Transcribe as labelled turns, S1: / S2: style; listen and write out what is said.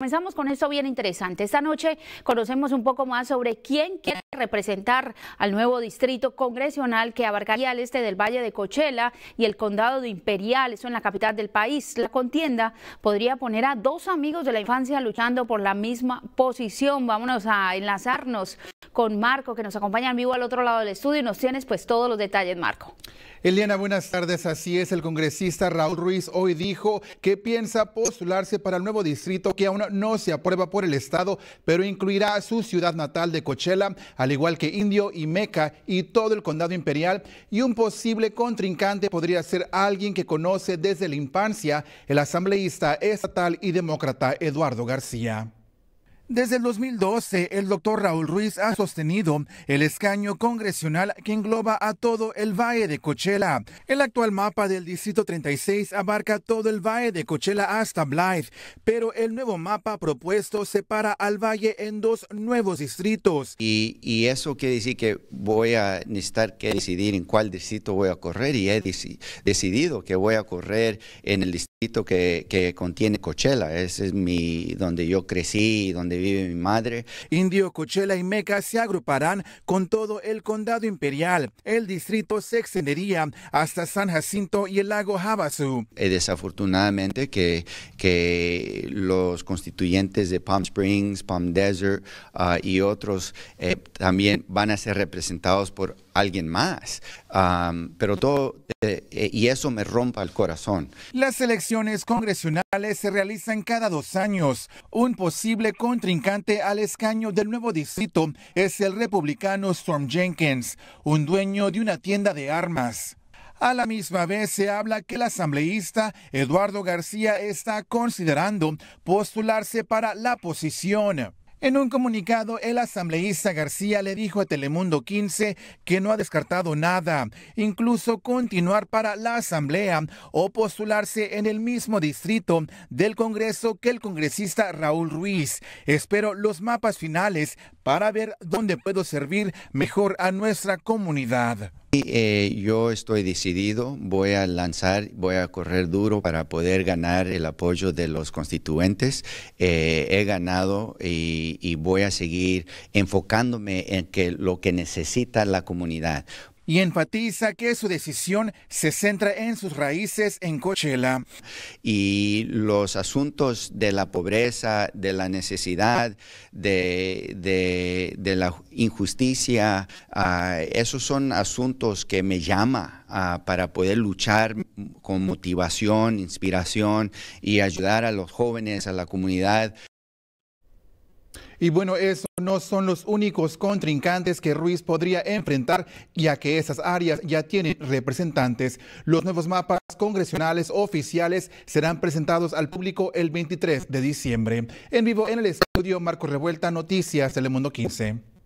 S1: Comenzamos con esto bien interesante. Esta noche conocemos un poco más sobre quién quiere representar al nuevo distrito congresional que abarcaría el este del Valle de Cochela y el condado de Imperial, eso en la capital del país. La contienda podría poner a dos amigos de la infancia luchando por la misma posición. Vámonos a enlazarnos con Marco, que nos acompaña en vivo al otro lado del estudio y nos tienes pues todos los detalles, Marco.
S2: Eliana, buenas tardes. Así es, el congresista Raúl Ruiz hoy dijo que piensa postularse para el nuevo distrito que aún no se aprueba por el Estado, pero incluirá a su ciudad natal de Cochela, al al igual que Indio y Meca y todo el condado imperial, y un posible contrincante podría ser alguien que conoce desde la infancia el asambleísta estatal y demócrata Eduardo García. Desde el 2012, el doctor Raúl Ruiz ha sostenido el escaño congresional que engloba a todo el Valle de Coachella. El actual mapa del Distrito 36 abarca todo el Valle de Coachella hasta Blythe, pero el nuevo mapa propuesto separa al Valle en dos nuevos
S3: distritos. Y, eso quiere decir que voy a necesitar que decidir en cuál distrito voy a correr y he decidido que voy a correr en el distrito que, contiene Coachella. Ese es mi, donde yo crecí, donde vive mi madre. Indio, Cochela y Meca se agruparán con
S2: todo el condado imperial. El distrito se extendería hasta San Jacinto y el lago Havasu.
S3: Eh, desafortunadamente que, que los constituyentes de Palm Springs, Palm Desert ah, y otros eh, también van a ser representados por alguien más. pero todo, eh, eh, y eso me rompa el corazón.
S2: Las elecciones congresionales se realizan cada dos años. Un posible contrincante al escaño del nuevo distrito es el republicano Storm Jenkins, un dueño de una tienda de armas. A la misma vez se habla que el asambleísta Eduardo García está considerando postularse para la posición. En un comunicado, el asambleísta García le dijo a Telemundo 15 que no ha descartado nada, incluso continuar para la asamblea o postularse en el mismo distrito del Congreso que el congresista Raúl Ruiz. Espero los mapas finales para ver dónde puedo servir mejor
S3: a nuestra comunidad. Eh, yo estoy decidido, voy a lanzar, voy a correr duro para poder ganar el apoyo de los constituyentes. Eh, he ganado y, voy a seguir enfocándome en que lo que necesita la comunidad y enfatiza que su decisión se centra en sus raíces en Coachella. Y los asuntos de la pobreza, de la necesidad, de, la injusticia, ah, esos son asuntos que me llama ah, para poder luchar con motivación, inspiración y ayudar a los jóvenes, a la comunidad. Y bueno, eso no son los únicos contrincantes que Ruiz
S2: podría enfrentar, ya que esas áreas ya tienen representantes. Los nuevos mapas congresionales oficiales serán presentados al público el 23 de diciembre. En vivo en el estudio Marco Revuelta, Noticias Telemundo 15.